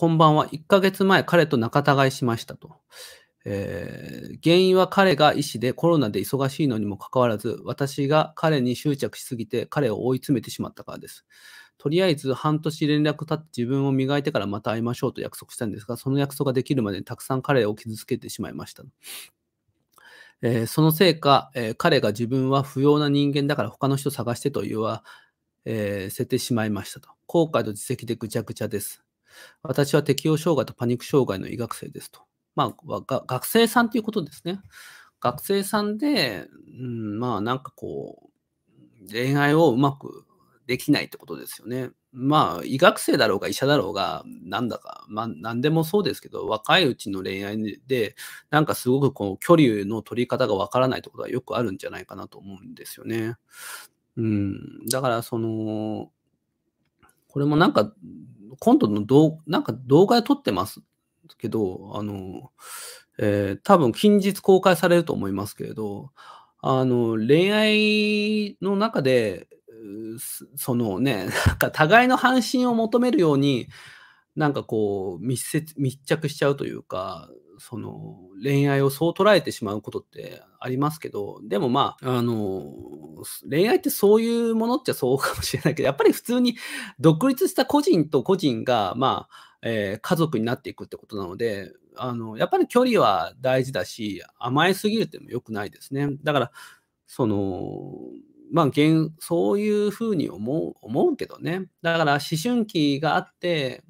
こんばんは。1ヶ月前、彼と仲違いしましたと。えー、原因は彼が医師でコロナで忙しいのにもかかわらず、私が彼に執着しすぎて彼を追い詰めてしまったからです。とりあえず半年連絡経って自分を磨いてからまた会いましょうと約束したんですが、その約束ができるまでにたくさん彼を傷つけてしまいました。えー、そのせいか、えー、彼が自分は不要な人間だから他の人探してと言わ、えー、せてしまいましたと。後悔と自責でぐちゃぐちゃです。私は適応障害とパニック障害の医学生ですと。まあ、学生さんということですね。学生さんで、うん、まあなんかこう、恋愛をうまくできないってことですよね。まあ、医学生だろうが医者だろうが、なんだか、まあ、何でもそうですけど、若いうちの恋愛で、なんかすごくこう、距離の取り方がわからないってことはよくあるんじゃないかなと思うんですよね。うん、だから、その、これもなんか、今度の動なんか動画で撮ってますけど、あの、えー、多分近日公開されると思いますけれど、あの、恋愛の中で、そのね、なんか互いの半身を求めるように、なんかこう密接密着しちゃうというかその恋愛をそう捉えてしまうことってありますけどでもまああの恋愛ってそういうものっちゃそうかもしれないけどやっぱり普通に独立した個人と個人がまあ、えー、家族になっていくってことなのであのやっぱり距離は大事だし甘えすぎるっても良くないですねだからそのまあ、そういうふうに思う思うけどねだから思春期があって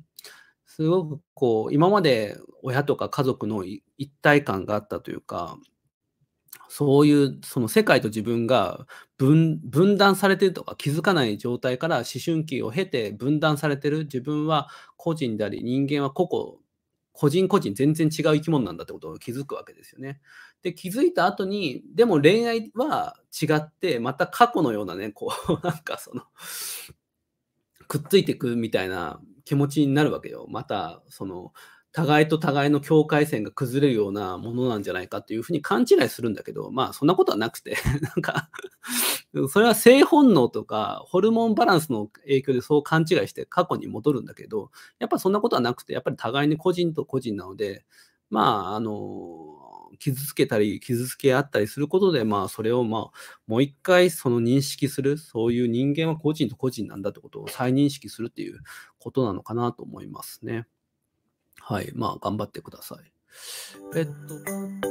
すごくこう、今まで親とか家族の一体感があったというか、そういうその世界と自分が分断されてるとか気づかない状態から思春期を経て分断されてる自分は個人であり人間は個々個人個人全然違う生き物なんだってことを気づくわけですよね。で気づいた後にでも恋愛は違ってまた過去のようなねこうなんかそのくっついてくみたいな気持ちになるわけよ。また、その、互いと互いの境界線が崩れるようなものなんじゃないかっていうふうに勘違いするんだけど、まあそんなことはなくて、なんかそれは性本能とかホルモンバランスの影響でそう勘違いして過去に戻るんだけど、やっぱそんなことはなくて、やっぱり互いに個人と個人なので、まあ、あの、傷つけたり、傷つけ合ったりすることで、まあ、それを、まあ、もう一回その認識する、そういう人間は個人と個人なんだってことを再認識するっていうことなのかなと思いますね。はい。まあ、頑張ってください。えっと。